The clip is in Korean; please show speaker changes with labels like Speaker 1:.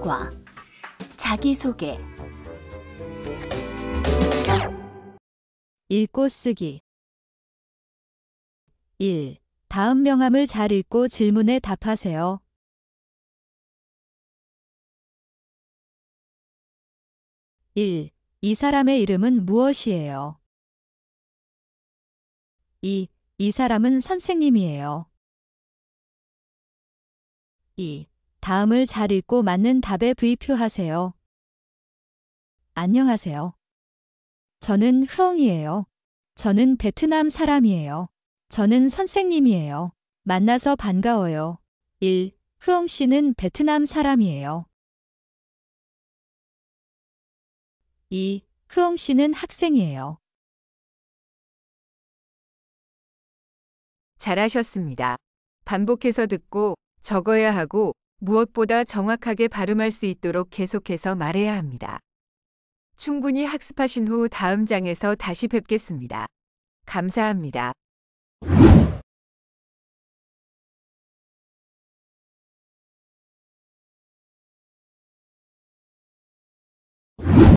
Speaker 1: 제1과 자기소개 읽고 쓰기 1. 다음 명함을 잘 읽고 질문에
Speaker 2: 답하세요. 1. 이 사람의 이름은 무엇이에요?
Speaker 1: 2. 이 사람은 선생님이에요. 2. 다음을 잘 읽고 맞는 답에 V표하세요. 안녕하세요. 저는 흐이에요 저는 베트남 사람이에요. 저는 선생님이에요. 만나서 반가워요. 1. 흐엉 씨는 베트남 사람이에요.
Speaker 2: 2. 흐엉 씨는 학생이에요.
Speaker 3: 잘하셨습니다. 반복해서 듣고 적어야 하고 무엇보다 정확하게 발음할 수 있도록 계속해서 말해야 합니다. 충분히 학습하신 후 다음 장에서 다시 뵙겠습니다. 감사합니다.